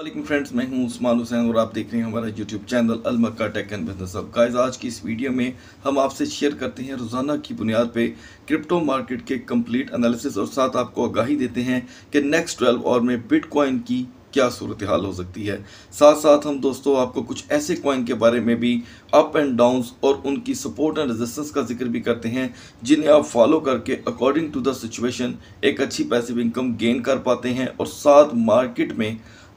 वालेकुम फ्रेंड्स मैं हूं उस्मान हुसैन और आप देख रहे हैं हमारा YouTube channel Almakka tech and business अब गाइस आज की इस वीडियो में हम आपसे शेयर करते हैं रोज़ाना की बुनियाद पे क्रिप्टो मार्केट के कंप्लीट एनालिसिस और साथ आपको आगाही देते हैं कि नेक्स्ट ट्वेल्व और में बिटकॉइन की क्या सूरत हाल हो सकती है साथ साथ हम दोस्तों आपको कुछ ऐसे कॉइन के बारे में भी अप एंड डाउन्स और उनकी सपोर्ट एंड रेजिस्टेंस का जिक्र भी करते हैं जिन्हें आप फॉलो करके अकॉर्डिंग टू द सिचुएशन एक अच्छी पैसिव इनकम गेन कर पाते हैं और साथ मार्केट में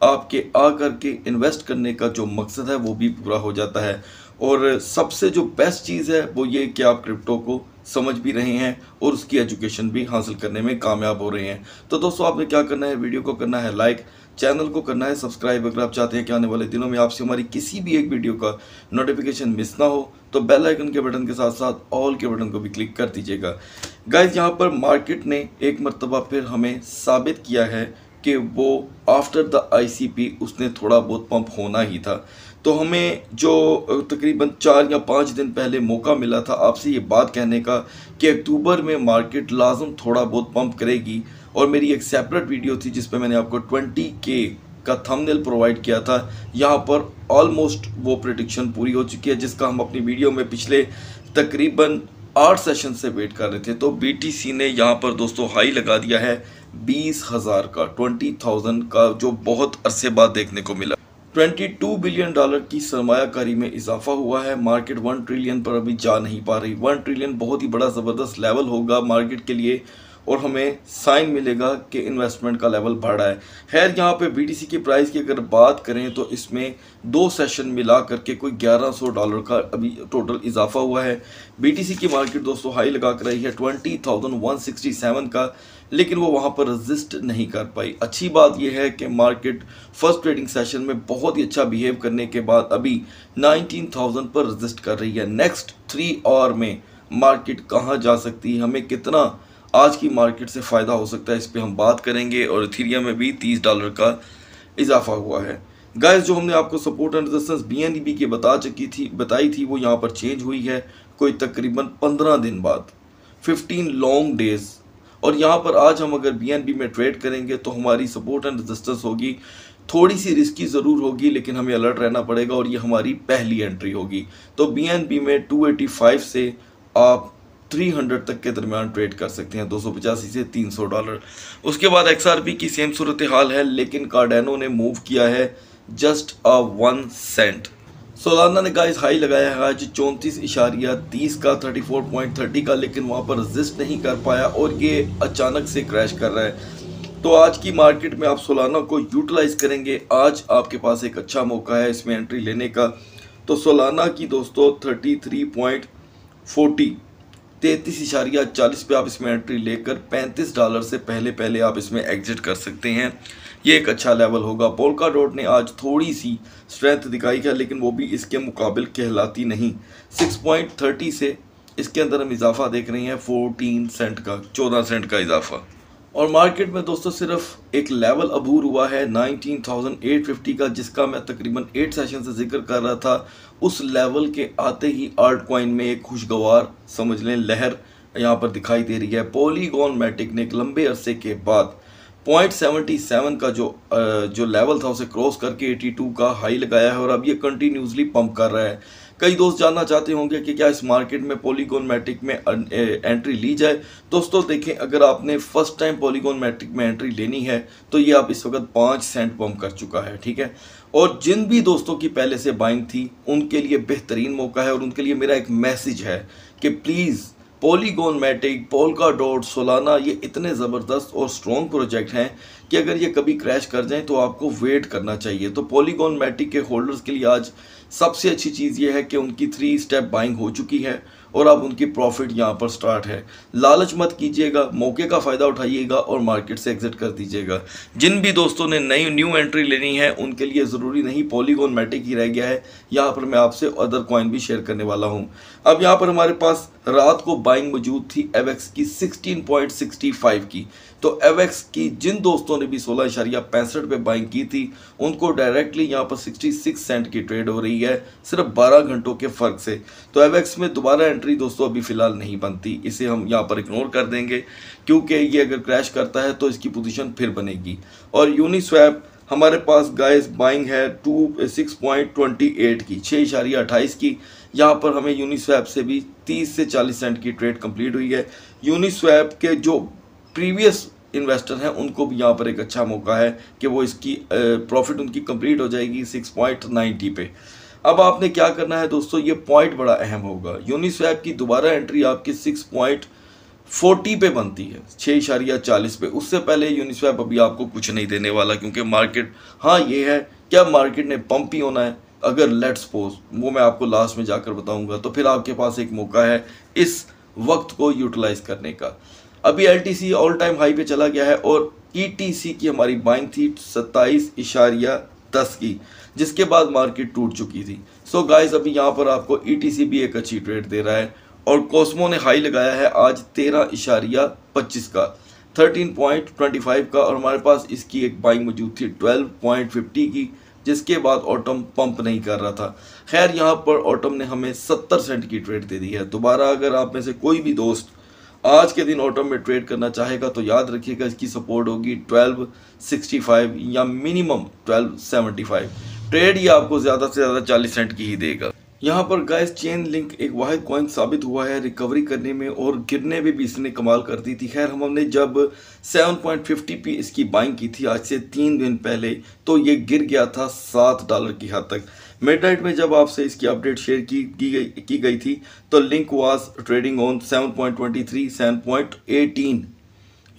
आपके आ करके इन्वेस्ट करने का जो मकसद है वो भी पूरा हो जाता है और सबसे जो बेस्ट चीज़ है वो ये कि आप क्रिप्टो को समझ भी रहे हैं और उसकी एजुकेशन भी हासिल करने में कामयाब हो रहे हैं तो दोस्तों आपने क्या करना है वीडियो को करना है लाइक चैनल को करना है सब्सक्राइब अगर आप चाहते हैं कि आने वाले दिनों में आपसे हमारी किसी भी एक वीडियो का नोटिफिकेशन मिस ना हो तो बेल आइकन के बटन के साथ साथ ऑल के बटन को भी क्लिक कर दीजिएगा गाइज यहाँ पर मार्केट ने एक मरतबा फिर हमें साबित किया है कि वो आफ्टर द आईसीपी उसने थोड़ा बहुत पंप होना ही था तो हमें जो तकरीबन चार या पाँच दिन पहले मौका मिला था आपसे ये बात कहने का कि अक्टूबर में मार्केट लाजम थोड़ा बहुत पंप करेगी और मेरी एक सेपरेट वीडियो थी जिस पर मैंने आपको ट्वेंटी के का थंबनेल प्रोवाइड किया था यहाँ पर ऑलमोस्ट वो प्रडिक्शन पूरी हो चुकी है जिसका हम अपनी वीडियो में पिछले तकरीबन आठ सेशन से वेट कर रहे थे तो बी ने यहाँ पर दोस्तों हाई लगा दिया है बीस हज़ार का ट्वेंटी थाउजेंड का जो बहुत अरसे बाद देखने को मिला 22 बिलियन डॉलर की सरमायाकारी में इजाफा हुआ है मार्केट वन ट्रिलियन पर अभी जा नहीं पा रही वन ट्रिलियन बहुत ही बड़ा ज़बरदस्त लेवल होगा मार्केट के लिए और हमें साइन मिलेगा कि इन्वेस्टमेंट का लेवल बढ़ रहा है खैर यहाँ पे बीटीसी की प्राइस की अगर बात करें तो इसमें दो सेशन मिला करके कोई 1100 डॉलर का अभी टोटल इजाफा हुआ है बीटीसी की मार्केट दोस्तों हाई लगा कर रही है 20,167 का लेकिन वो वहाँ पर रजिस्ट नहीं कर पाई अच्छी बात यह है कि मार्केट फर्स्ट ट्रेडिंग सेशन में बहुत ही अच्छा बिहेव करने के बाद अभी नाइनटीन पर रजिस्ट कर रही है नेक्स्ट थ्री आवर में मार्केट कहाँ जा सकती है हमें कितना आज की मार्केट से फ़ायदा हो सकता है इस पर हम बात करेंगे और थीरिया में भी तीस डॉलर का इजाफा हुआ है गाइस जो हमने आपको सपोर्ट एंड रेजिस्टेंस बी के बता चुकी थी बताई थी वो यहाँ पर चेंज हुई है कोई तकरीबन पंद्रह दिन बाद फिफ्टीन लॉन्ग डेज और यहाँ पर आज हम अगर बी e में ट्रेड करेंगे तो हमारी सपोर्ट एंड रेजिस्टेंस होगी थोड़ी सी रिस्की ज़रूर होगी लेकिन हमें अलर्ट रहना पड़ेगा और ये हमारी पहली एंट्री होगी तो बी e में टू से आप 300 तक के दरमियान ट्रेड कर सकते हैं दो से 300 डॉलर उसके बाद एक्सआरपी की सेम सूरत हाल है लेकिन कार्डेनो ने मूव किया है just a one cent Solana ने कहा इस हाई लगाया है आज चौंतीस इशारिया तीस का थर्टी फोर पॉइंट थर्टी का लेकिन वहाँ पर रजिस्ट नहीं कर पाया और ये अचानक से क्रैश कर रहा है तो आज की मार्केट में आप सोलाना को यूटिलाइज करेंगे आज आपके पास एक अच्छा मौका है इसमें एंट्री लेने का तो सोलाना की दोस्तों थर्टी थ्री पॉइंट फोर्टी तैंतीस इशारिया चालीस पे आप इसमें एंट्री लेकर पैंतीस डॉलर से पहले पहले आप इसमें एग्जिट कर सकते हैं ये एक अच्छा लेवल होगा पोलका डॉट ने आज थोड़ी सी स्ट्रेंथ दिखाई है लेकिन वो भी इसके मुकाबल कहलाती नहीं सिक्स पॉइंट थर्टी से इसके अंदर हम इजाफा देख रहे हैं फोर्टीन सेंट का चौदह सेंट का इजाफा और मार्केट में दोस्तों सिर्फ एक लेवल अबूर हुआ है 19,850 का जिसका मैं तकरीबन एट सेशन से जिक्र कर रहा था उस लेवल के आते ही आर्ट कॉइन में एक खुशगवार समझ लें लहर यहाँ पर दिखाई दे रही है पोलीगोन मैटिक ने एक लंबे अरसे के बाद पॉइंट सेवेंटी सेवन का जो जो लेवल था उसे क्रॉस करके एटी टू का हाई लगाया है और अब ये कंटिन्यूसली पंप कर रहा है कई दोस्त जानना चाहते होंगे कि क्या इस मार्केट में पॉलीगॉन मैट्रिक में एंट्री ली जाए दोस्तों देखें अगर आपने फर्स्ट टाइम पॉलीगॉन मैट्रिक में एंट्री लेनी है तो ये आप इस वक्त पाँच सेंट पम्प कर चुका है ठीक है और जिन भी दोस्तों की पहले से बाइंग थी उनके लिए बेहतरीन मौका है और उनके लिए मेरा एक मैसेज है कि please Polygon Matic Polkadot Solana ये इतने ज़बरदस्त और स्ट्रॉन्ग प्रोजेक्ट हैं कि अगर ये कभी क्रैश कर जाएं तो आपको वेट करना चाहिए तो पॉलीगोन मैटिक के होल्डर्स के लिए आज सबसे अच्छी चीज़ ये है कि उनकी थ्री स्टेप बाइंग हो चुकी है और अब उनकी प्रॉफिट यहाँ पर स्टार्ट है लालच मत कीजिएगा मौके का फ़ायदा उठाइएगा और मार्केट से एग्जिट कर दीजिएगा जिन भी दोस्तों ने नई न्यू एंट्री लेनी है उनके लिए ज़रूरी नहीं पॉलीगोन मैटिक ही रह गया है यहाँ पर मैं आपसे अदर कॉइन भी शेयर करने वाला हूँ अब यहाँ पर हमारे पास रात को बाइंग मौजूद थी एवेक्स की सिक्सटीन की तो एवेक्स की जिन दोस्तों ने भी सोलह इशारिया पैंसठ पे बाइंग की थी उनको डायरेक्टली यहाँ पर सिक्सटी सिक्स सेंट की ट्रेड हो रही है सिर्फ बारह घंटों के फ़र्क से तो एवेक्स में दोबारा एंट्री दोस्तों अभी फ़िलहाल नहीं बनती इसे हम यहाँ पर इग्नोर कर देंगे क्योंकि ये अगर क्रैश करता है तो इसकी पोजिशन फिर बनेगी और यूनिस्वैप हमारे पास गाइस बाइंग है two six point twenty eight की छः इशारिया अट्ठाईस की यहाँ पर हमें यूनिस्वैप से भी तीस से चालीस सेंट की ट्रेड कंप्लीट हुई है यूनिस्वैप के जो प्रीवियस इन्वेस्टर हैं उनको भी यहाँ पर एक अच्छा मौका है कि वो इसकी प्रॉफिट उनकी कंप्लीट हो जाएगी सिक्स पॉइंट नाइन्टी पे अब आपने क्या करना है दोस्तों ये पॉइंट बड़ा अहम होगा यूनिस्वैप की दोबारा एंट्री आपकी सिक्स पॉइंट फोर्टी पे बनती है छः इशारिया चालीस पे उससे पहले यूनिस्वैप अभी आपको कुछ नहीं देने वाला क्योंकि मार्केट हाँ ये है क्या मार्केट ने पंप ही होना है अगर लेट सपोज वो मैं आपको लास्ट में जाकर बताऊँगा तो फिर आपके पास एक मौका है इस वक्त को यूटिलाइज करने का अभी एल ऑल टाइम हाई पे चला गया है और ई e की हमारी बाइंग थी सत्ताईस इशारिया दस की जिसके बाद मार्केट टूट चुकी थी सो so गाइस अभी यहाँ पर आपको ई e भी एक अच्छी ट्रेड दे रहा है और कॉस्मो ने हाई लगाया है आज तेरह इशारिया पच्चीस का थर्टीन पॉइंट ट्वेंटी फाइव का और हमारे पास इसकी एक बाइंग मौजूद थी ट्वेल्व पॉइंट फिफ्टी की जिसके बाद ऑटम पंप नहीं कर रहा था खैर यहाँ पर ऑटम ने हमें सत्तर सेंट की ट्रेड दे दी है दोबारा अगर आप में से कोई भी दोस्त आज के दिन ऑटो में ट्रेड करना चाहेगा तो याद रखिएगा इसकी सपोर्ट होगी 1265 या मिनिमम 1275 ट्रेड ये आपको ज़्यादा से ज़्यादा 40 सेंट की ही देगा यहाँ पर गैस चेन लिंक एक वाहिद कॉइन साबित हुआ है रिकवरी करने में और गिरने में भी इसने कमाल कर दी थी खैर हमने जब 7.50 पी इसकी बाइंग की थी आज से तीन दिन पहले तो ये गिर गया था सात डॉलर की हद हाँ तक मिडनाइट में जब आपसे इसकी अपडेट शेयर की की गई की गई थी तो लिंक वाज ट्रेडिंग ऑन 7.23 7.18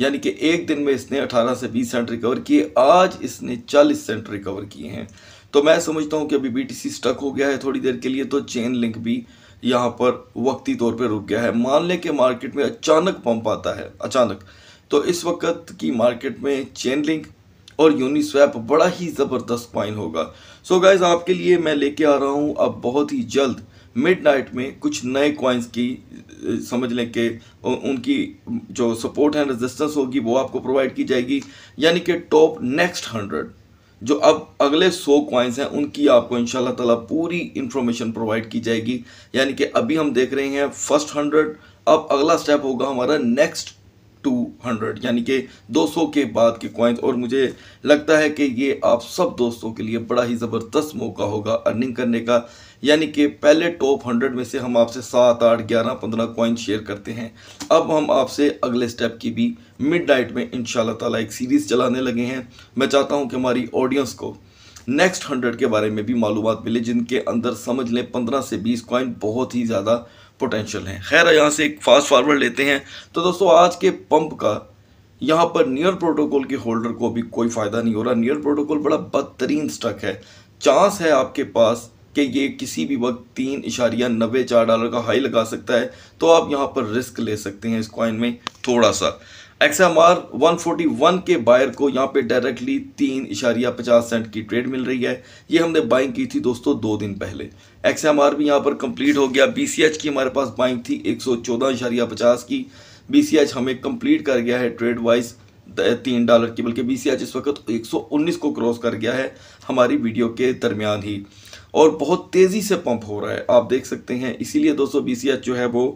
यानी कि एक दिन में इसने 18 से 20 सेंट रिकवर किए आज इसने 40 सेंट रिकवर किए हैं तो मैं समझता हूँ कि अभी बीटीसी स्टक हो गया है थोड़ी देर के लिए तो चेन लिंक भी यहाँ पर वक्ती तौर पर रुक गया है मान लें कि मार्केट में अचानक पंप आता है अचानक तो इस वक्त की मार्केट में चेन लिंक और यूनी स्वैप बड़ा ही ज़बरदस्त कॉइन होगा सो so गाइज आपके लिए मैं लेके आ रहा हूँ अब बहुत ही जल्द मिडनाइट में कुछ नए कॉइन्स की समझ लें कि उनकी जो सपोर्ट एंड रेजिस्टेंस होगी वो आपको प्रोवाइड की जाएगी यानी कि टॉप नेक्स्ट हंड्रेड जो अब अगले सौ कॉइन्स हैं उनकी आपको इन ताला पूरी इन्फॉर्मेशन प्रोवाइड की जाएगी यानी कि अभी हम देख रहे हैं फर्स्ट हंड्रेड अब अगला स्टेप होगा हमारा नेक्स्ट टू हंड्रेड यानी कि 200 के बाद के कॉइन्स और मुझे लगता है कि ये आप सब दोस्तों के लिए बड़ा ही ज़बरदस्त मौका होगा अर्निंग करने का यानी कि पहले टॉप 100 में से हम आपसे सात आठ ग्यारह पंद्रह कॉइन शेयर करते हैं अब हम आपसे अगले स्टेप की भी मिड नाइट में इन ताला एक सीरीज़ चलाने लगे हैं मैं चाहता हूँ कि हमारी ऑडियंस को नेक्स्ट हंड्रेड के बारे में भी मालूम मिले जिनके अंदर समझ लें पंद्रह से बीस कॉइन बहुत ही ज़्यादा पोटेंशियल हैं खैर यहाँ से एक फास्ट फॉरवर्ड लेते हैं तो दोस्तों आज के पंप का यहाँ पर नियर प्रोटोकॉल के होल्डर को अभी कोई फ़ायदा नहीं हो रहा नियर प्रोटोकॉल बड़ा बदतरीन स्टक है चांस है आपके पास कि ये किसी भी वक्त तीन इशारिया नब्बे चार डॉलर का हाई लगा सकता है तो आप यहाँ पर रिस्क ले सकते हैं इस कॉइन में थोड़ा सा X M R one forty one के बायर को यहाँ पे डायरेक्टली तीन इशारिया पचास सेंट की ट्रेड मिल रही है ये हमने बाइंग की थी दोस्तों दो दिन पहले एक्स एम आर भी यहाँ पर कंप्लीट हो गया बी सी एच की हमारे पास बाइंग थी एक सौ चौदह इशारिया पचास की बी सी एच हमें कंप्लीट कर गया है ट्रेड वाइज तीन डॉलर की बल्कि बी सी एच इस वक्त एक सौ उन्नीस को क्रॉस कर गया है हमारी वीडियो के दरमियान ही और बहुत तेज़ी से पंप हो रहा है आप देख सकते हैं इसीलिए दोस्तों बी सी एच जो है वो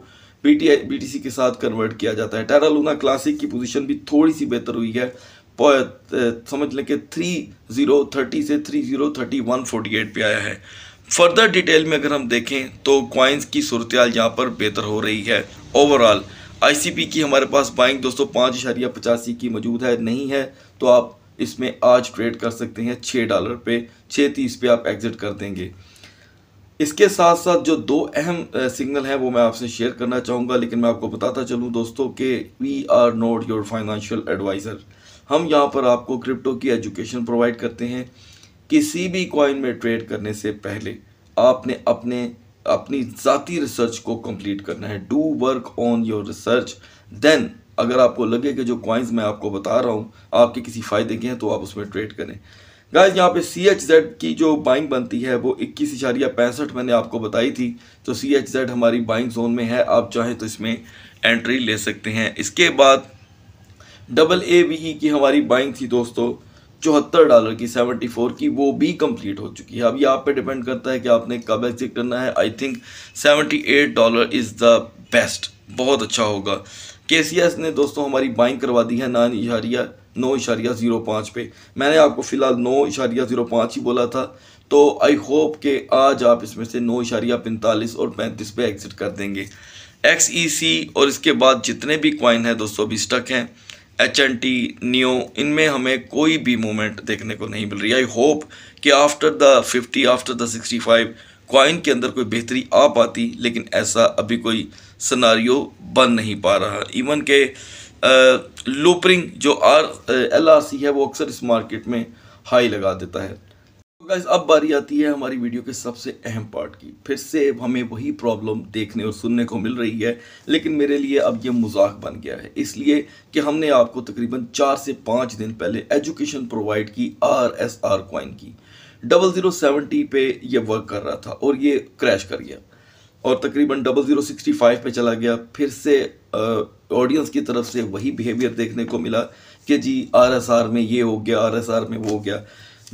बी बीटीसी के साथ कन्वर्ट किया जाता है टेरा लूना क्लासिक की पोजीशन भी थोड़ी सी बेहतर हुई है समझ लें कि थ्री ज़ीरो थर्टी से three zero thirty one forty eight पर आया है फर्दर डिटेल में अगर हम देखें तो क्वाइंस की सूरत यहाँ पर बेहतर हो रही है ओवरऑल आईसीपी की हमारे पास बाइंग दोस्तों पाँच इशारिया पचासी की मौजूद है नहीं है तो आप इसमें आज ट्रेड कर सकते हैं छः डॉलर पे छः तीस पे आप एग्ज़िट कर देंगे इसके साथ साथ जो दो अहम सिग्नल हैं वो मैं आपसे शेयर करना चाहूँगा लेकिन मैं आपको बताता चलूँ दोस्तों कि we are not your financial advisor हम यहाँ पर आपको क्रिप्टो की एजुकेशन प्रोवाइड करते हैं किसी भी कॉइन में ट्रेड करने से पहले आपने अपने अपनी ज़ाती रिसर्च को कंप्लीट करना है do work on your research then अगर आपको लगे कि जो कॉइन्स मैं आपको बता रहा हूँ आपके किसी फ़ायदे के हैं तो आप उसमें ट्रेड करें गाइज यहाँ पे सी एच जेड की जो बाइंग बनती है वो इक्कीस इशारिया पैंसठ मैंने आपको बताई थी तो सी एच जेड हमारी बाइंग जोन में है आप चाहे तो इसमें एंट्री ले सकते हैं इसके बाद डबल ए वी ई की हमारी बाइंग थी दोस्तों चौहत्तर डॉलर की सेवेंटी फोर की वो भी कंप्लीट हो चुकी है अब ये आप पे डिपेंड करता है कि आपने कब एग्जिट करना है I think seventy eight dollar is the best बहुत अच्छा होगा के ने दोस्तों हमारी बाइंग करवा दी है नाइन इशारिया नौ इशारिया ज़ीरो पाँच पे मैंने आपको फ़िलहाल नौ इशारिया ज़ीरो पाँच ही बोला था तो आई होप कि आज आप इसमें से नौ इशारिया पैंतालीस और पैंतीस पे एग्ज़िट कर देंगे एक्स ई सी और इसके बाद जितने भी क्वाइन हैं दोस्तों अभी स्टक हैं एच एन टी न्यू इनमें हमें कोई भी मूवमेंट देखने को नहीं मिल रही आई होप कि after the fifty after the sixty five coin के अंदर कोई बेहतरी आ पाती लेकिन ऐसा अभी कोई सनारियो बन नहीं पा रहा इवन के लूपरिंग जो आर एल आर सी है वो अक्सर इस मार्केट में हाई लगा देता है तो अब बारी आती है हमारी वीडियो के सबसे अहम पार्ट की फिर से हमें वही प्रॉब्लम देखने और सुनने को मिल रही है लेकिन मेरे लिए अब ये मजाक बन गया है इसलिए कि हमने आपको तकरीबन चार से पाँच दिन पहले एजुकेशन प्रोवाइड की आर एस आर कॉइन की डबल ज़ीरो सेवेंटी पे ये वर्क कर रहा था और ये क्रैश कर गया और तकरीबन डबल ज़ीरो सिक्सटी फाइव पर चला गया फिर से ऑडियंस की तरफ से वही बिहेवियर देखने को मिला कि जी आर में ये हो गया आर में वो हो गया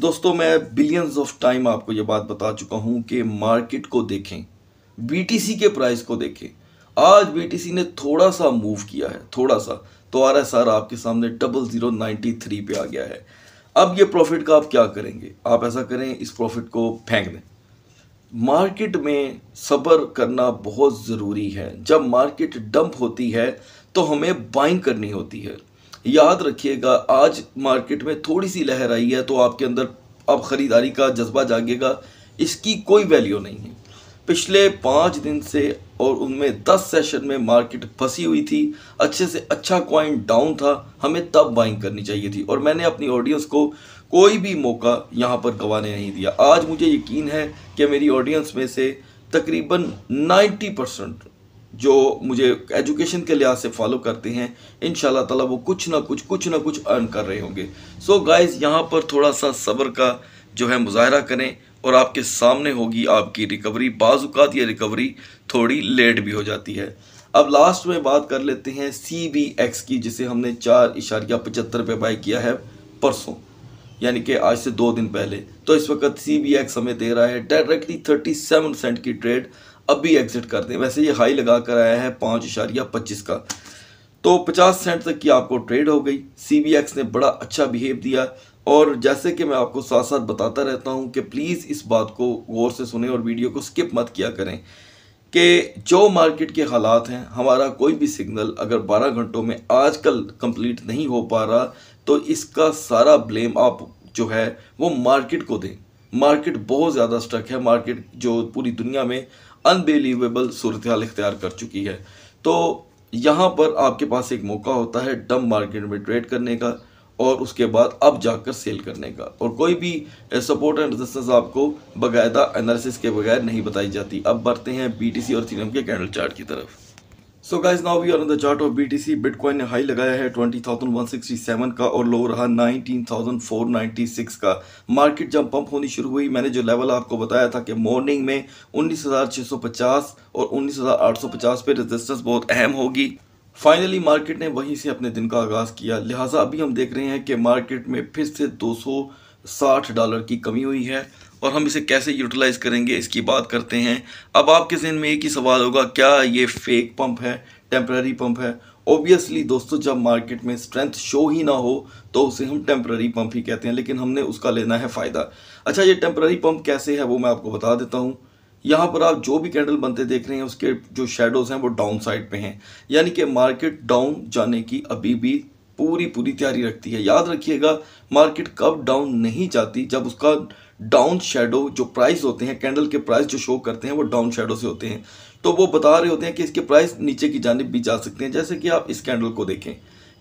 दोस्तों मैं बिलियंस ऑफ टाइम आपको ये बात बता चुका हूँ कि मार्केट को देखें बीटीसी के प्राइस को देखें आज बीटीसी ने थोड़ा सा मूव किया है थोड़ा सा तो आर एस आर आपके सामने डबल ज़ीरो नाइन्टी थ्री पे आ गया है अब ये प्रॉफिट का आप क्या करेंगे आप ऐसा करें इस प्रॉफिट को फेंक दें मार्केट में सब्र करना बहुत ज़रूरी है जब मार्केट डंप होती है तो हमें बाइंग करनी होती है याद रखिएगा आज मार्केट में थोड़ी सी लहर आई है तो आपके अंदर अब ख़रीदारी का जज्बा जागेगा इसकी कोई वैल्यू नहीं है पिछले पाँच दिन से और उनमें दस सेशन में मार्केट फंसी हुई थी अच्छे से अच्छा क्वाइंट डाउन था हमें तब बाइंग करनी चाहिए थी और मैंने अपनी ऑडियंस को कोई भी मौका यहाँ पर गवा नहीं दिया आज मुझे यकीन है कि मेरी ऑडियंस में से तकरीबन 90 परसेंट जो मुझे एजुकेशन के लिहाज से फॉलो करते हैं इन ताला वो कुछ ना कुछ कुछ ना कुछ अर्न कर रहे होंगे सो गाइज गाइस यहाँ पर थोड़ा सा सब्र का जो है मुजाहरा करें और आपके सामने होगी आपकी रिकवरी बाजुकात यह रिकवरी थोड़ी लेट भी हो जाती है अब लास्ट में बात कर लेते हैं सी बी एक्स की जिसे हमने चार इशारिया पचहत्तर पे बाई किया है परसों यानी कि आज से दो दिन पहले तो इस वक्त सी बी एक्स हमें दे रहा है डायरेक्टली थर्टी सेवन सेंट की ट्रेड अब भी एग्जिट कर दें वैसे ये हाई लगा कर आया है पाँच इशारिया पच्चीस का तो पचास सेंट तक की आपको ट्रेड हो गई सी बी एक्स ने बड़ा अच्छा बिहेव दिया और जैसे कि मैं आपको साथ साथ बताता रहता हूँ कि प्लीज़ इस बात को गौर से सुने और वीडियो को स्किप मत किया करें कि जो मार्केट के हालात हैं हमारा कोई भी सिग्नल अगर 12 घंटों में आजकल कंप्लीट नहीं हो पा रहा तो इसका सारा ब्लेम आप जो है वो मार्केट को दें मार्केट बहुत ज़्यादा स्ट्रक है मार्केट जो पूरी दुनिया में अनबिलीवेबल सूरत हाल इख्तियार कर चुकी है तो यहाँ पर आपके पास एक मौका होता है डम मार्केट में ट्रेड करने का और उसके बाद अब जाकर सेल करने का और कोई भी सपोर्ट एंड रेजिस्टेंस आपको बाकायदा एनालिसिस के बगैर नहीं बताई जाती अब बढ़ते हैं बीटीसी और थीरम के कैंडल चार्ट की तरफ so guys now we are on the chart of BTC bitcoin ने हाई लगाया है 20,167 का और लो रहा 19,496 का मार्केट जब पंप होनी शुरू हुई मैंने जो लेवल आपको बताया था कि मॉर्निंग में 19,650 और 19,850 पे रेजिस्टेंस बहुत अहम होगी फाइनली मार्केट ने वहीं से अपने दिन का आगाज़ किया लिहाजा अभी हम देख रहे हैं कि मार्केट में फिर से 260 डॉलर की कमी हुई है और हम इसे कैसे यूटिलाइज़ करेंगे इसकी बात करते हैं अब आपके जहन में एक ही सवाल होगा क्या ये फेक पंप है टेम्प्रेरी पंप है ऑब्वियसली दोस्तों जब मार्केट में स्ट्रेंथ शो ही ना हो तो उसे हम टेम्प्ररी पंप ही कहते हैं लेकिन हमने उसका लेना है फ़ायदा अच्छा ये टेम्प्ररी पंप कैसे है वो मैं आपको बता देता हूँ यहाँ पर आप जो भी कैंडल बनते देख रहे हैं उसके जो शेडोज़ हैं वो डाउन साइड पे हैं यानी कि मार्केट डाउन जाने की अभी भी पूरी पूरी तैयारी रखती है याद रखिएगा मार्केट कब डाउन नहीं जाती जब उसका डाउन शेडो जो प्राइस होते हैं कैंडल के प्राइस जो शो करते हैं वो डाउन शेडो से होते हैं तो वो बता रहे होते हैं कि इसके प्राइस नीचे की जानब भी जा सकते हैं जैसे कि आप इस कैंडल को देखें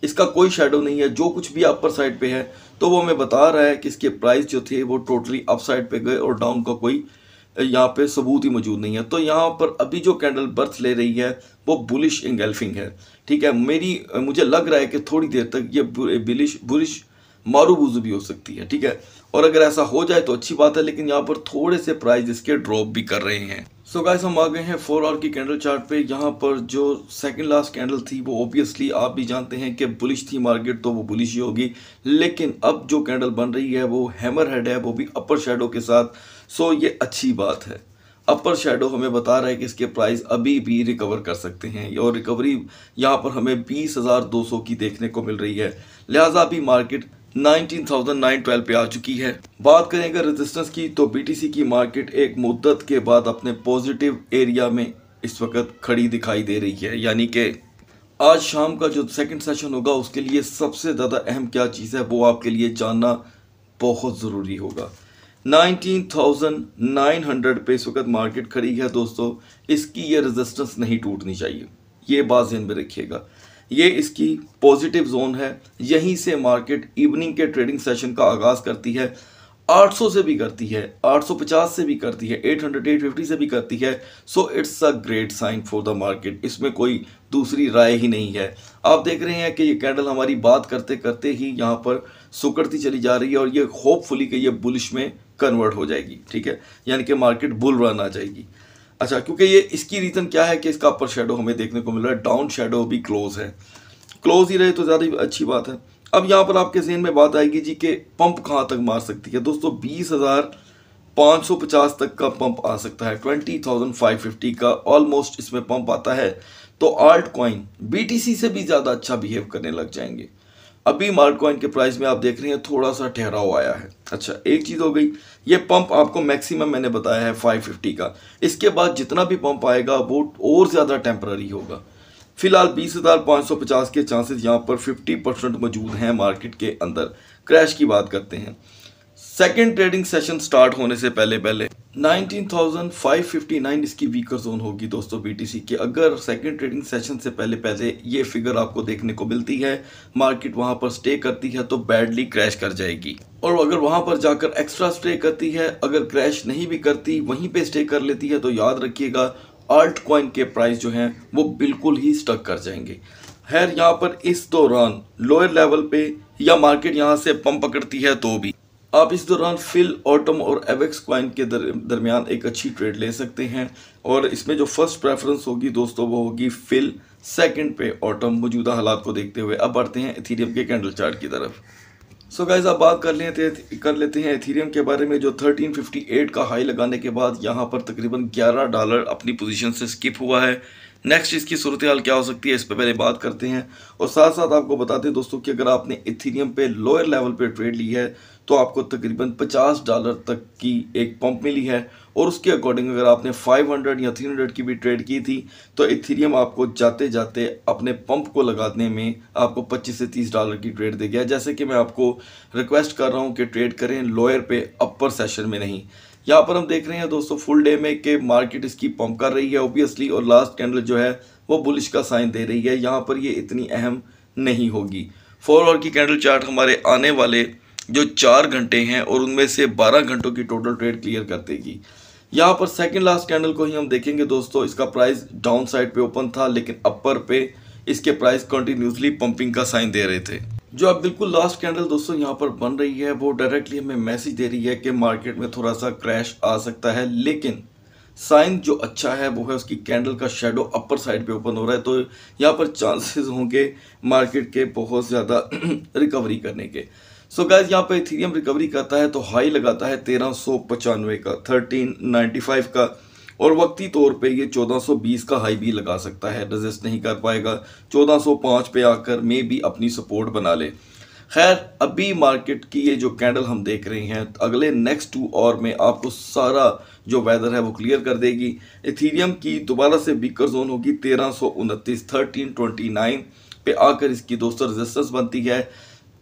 इसका कोई शेडो नहीं है जो कुछ भी अपर साइड पे है तो वो हमें बता रहा है कि इसके प्राइस जो थे वो टोटली अप साइड पर गए और डाउन का कोई यहाँ पे सबूत ही मौजूद नहीं है तो यहाँ पर अभी जो कैंडल बर्थ ले रही है वो बुलिश इंगेल्फिंग है ठीक है मेरी मुझे लग रहा है कि थोड़ी देर तक ये बुलिश बुलिश मारूबूजू भी हो सकती है ठीक है और अगर ऐसा हो जाए तो अच्छी बात है लेकिन यहाँ पर थोड़े से प्राइस इसके ड्रॉप भी कर रहे हैं सो so गाइस हम आ गए हैं फोर आवर की कैंडल चार्ट पे यहाँ पर जो सेकंड लास्ट कैंडल थी वो ऑब्वियसली आप भी जानते हैं कि बुलिश थी मार्केट तो वो बुलिश ही होगी लेकिन अब जो कैंडल बन रही है वो हैमर हेड है वो भी अपर शेडो के साथ सो so ये अच्छी बात है अपर शेडो हमें बता रहा है कि इसके प्राइस अभी भी रिकवर कर सकते हैं और रिकवरी यहाँ पर हमें बीस हज़ार दो सौ की देखने को मिल रही है लिहाजा अभी मार्केट 19,912 पे आ चुकी है बात करें अगर रेजिस्टेंस की तो बीटीसी की मार्केट एक मुद्दत के बाद अपने पॉजिटिव एरिया में इस वक्त खड़ी दिखाई दे रही है यानी कि आज शाम का जो सेकंड सेशन होगा उसके लिए सबसे ज़्यादा अहम क्या चीज़ है वो आपके लिए जानना बहुत ज़रूरी होगा 19,900 पे इस वक्त मार्केट खड़ी है दोस्तों इसकी ये रेजिस्टेंस नहीं टूटनी चाहिए ये बात जहन में रखिएगा ये इसकी पॉजिटिव जोन है यहीं से मार्केट इवनिंग के ट्रेडिंग सेशन का आगाज़ करती है 800 से भी करती है 850 से भी करती है 800 850 से भी करती है so it's a great sign for the market इसमें कोई दूसरी राय ही नहीं है आप देख रहे हैं कि ये कैंडल हमारी बात करते करते ही यहाँ पर सुकड़ती चली जा रही है और ये होपफुली कि ये बुलिश में कन्वर्ट हो जाएगी ठीक है यानी कि मार्केट बुल रन आ जाएगी अच्छा क्योंकि ये इसकी रीज़न क्या है कि इसका अपर शेडो हमें देखने को मिल रहा है डाउन शेडो भी क्लोज है क्लोज ही रहे तो ज़्यादा अच्छी बात है अब यहाँ पर आपके जहन में बात आएगी जी कि पंप कहाँ तक मार सकती है दोस्तों बीस हज़ार पाँच सौ पचास तक का पंप आ सकता है ट्वेंटी थाउजेंड फाइव फिफ्टी का ऑलमोस्ट इसमें पंप आता है तो बी कॉइन सी से भी ज़्यादा अच्छा बिहेव करने लग जाएंगे अभी मार्ट कॉइन के प्राइस में आप देख रहे हैं थोड़ा सा ठहराव आया है अच्छा एक चीज़ हो गई ये पंप आपको मैक्सिमम मैंने बताया है 550 का इसके बाद जितना भी पंप आएगा वो और ज़्यादा टेम्प्ररी होगा फिलहाल 20,550 के चांसेस यहाँ पर 50 परसेंट मौजूद हैं मार्केट के अंदर क्रैश की बात करते हैं सेकेंड ट्रेडिंग सेशन स्टार्ट होने से पहले पहले 19,559 इसकी वीकर जोन होगी दोस्तों बीटीसी की अगर सेकंड ट्रेडिंग सेशन से पहले पहले ये फिगर आपको देखने को मिलती है मार्केट वहां पर स्टे करती है तो बैडली क्रैश कर जाएगी और अगर वहां पर जाकर एक्स्ट्रा स्टे करती है अगर क्रैश नहीं भी करती वहीं पे स्टे कर लेती है तो याद रखिएगा आल्ट कॉइन के प्राइस जो हैं वो बिल्कुल ही स्टक कर जाएंगे खैर यहाँ पर इस दौरान लोअर लेवल पे या मार्केट यहाँ से पंप पकड़ती है तो भी आप इस दौरान फिल ऑटम और एवेक्स क्वाइन के दर, दरमियान एक अच्छी ट्रेड ले सकते हैं और इसमें जो फर्स्ट प्रेफरेंस होगी दोस्तों वो होगी फिल सेकंड पे ऑटम मौजूदा हालात को देखते हुए अब बढ़ते हैं इथीरियम के कैंडल चार्ट की तरफ सो so गाइज आप बात कर लेते कर लेते हैं एथीरियम के बारे में जो 1358 का हाई लगाने के बाद यहाँ पर तकरीबन 11 डॉलर अपनी पोजीशन से स्किप हुआ है नेक्स्ट इसकी सूरत हाल क्या हो सकती है इस पर पहले बात करते हैं और साथ साथ आपको बताते हैं दोस्तों कि अगर आपने इथीरियम पे लोअर लेवल पे ट्रेड ली है तो आपको तकरीबन 50 डॉलर तक की एक पंप मिली है और उसके अकॉर्डिंग अगर आपने 500 या 300 की भी ट्रेड की थी तो इथीरियम आपको जाते जाते अपने पंप को लगाने में आपको 25 से 30 डॉलर की ट्रेड दे गया जैसे कि मैं आपको रिक्वेस्ट कर रहा हूँ कि ट्रेड करें लोअर पे अपर सेशन में नहीं यहाँ पर हम देख रहे हैं दोस्तों फुल डे में कि मार्केट इसकी पंप कर रही है ओबियसली और लास्ट कैंडल जो है वो बुलिश का साइन दे रही है यहाँ पर ये इतनी अहम नहीं होगी फोर आवर की कैंडल चार्ट हमारे आने वाले जो चार घंटे हैं और उनमें से बारह घंटों की टोटल ट्रेड क्लियर कर देगी यहाँ पर सेकेंड लास्ट कैंडल को ही हम देखेंगे दोस्तों इसका प्राइस डाउन साइड पर ओपन था लेकिन अपर पे इसके प्राइस कंटिन्यूसली पंपिंग का साइन दे रहे थे जो अब बिल्कुल लास्ट कैंडल दोस्तों यहाँ पर बन रही है वो डायरेक्टली हमें मैसेज दे रही है कि मार्केट में थोड़ा सा क्रैश आ सकता है लेकिन साइन जो अच्छा है वो है उसकी कैंडल का शेडो अपर साइड पे ओपन हो रहा है तो यहाँ पर चांसेस होंगे मार्केट के बहुत ज़्यादा रिकवरी करने के सो so गैस यहाँ पर इथीरियम रिकवरी करता है तो हाई लगाता है तेरह का थर्टीन का और वक्ती तौर पे ये 1420 का हाई भी लगा सकता है रजिस्ट नहीं कर पाएगा 1405 पे आकर मे भी अपनी सपोर्ट बना ले खैर अभी मार्केट की ये जो कैंडल हम देख रहे हैं तो अगले नेक्स्ट टू आवर में आपको सारा जो वेदर है वो क्लियर कर देगी इथीरियम की दोबारा से बीकर जोन होगी तेरह सौ उनतीस थर्टीन ट्वेंटी नाइन पे आकर इसकी दोस्तों रेजिस्टेंस बनती है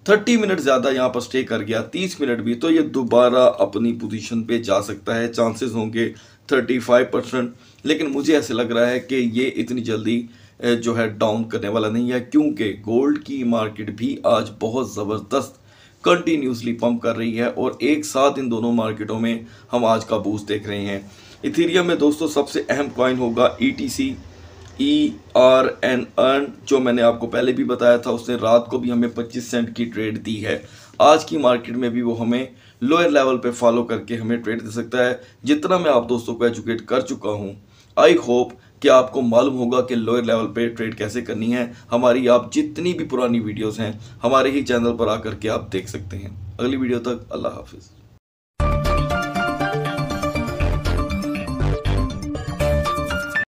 थर्टी मिनट ज़्यादा यहाँ पर स्टे कर गया तीस मिनट भी तो ये दोबारा अपनी पोजीशन पे जा सकता है चांसेस होंगे थर्टी फाइव परसेंट लेकिन मुझे ऐसे लग रहा है कि ये इतनी जल्दी जो है डाउन करने वाला नहीं है क्योंकि गोल्ड की मार्केट भी आज बहुत ज़बरदस्त कंटिन्यूसली पंप कर रही है और एक साथ इन दोनों मार्केटों में हम आज का बूस्ट देख रहे हैं इथीरियम में दोस्तों सबसे अहम कॉइन होगा E T C E R N earn जो मैंने आपको पहले भी बताया था उसने रात को भी हमें पच्चीस सेंट की ट्रेड दी है आज की मार्केट में भी वो हमें लोअर लेवल पे फॉलो करके हमें ट्रेड दे सकता है जितना मैं आप दोस्तों को एजुकेट कर चुका हूँ आई होप कि आपको मालूम होगा कि लोअर लेवल पे ट्रेड कैसे करनी है हमारी आप जितनी भी पुरानी वीडियोस हैं हमारे ही चैनल पर आकर के आप देख सकते हैं अगली वीडियो तक अल्लाह हाफिज़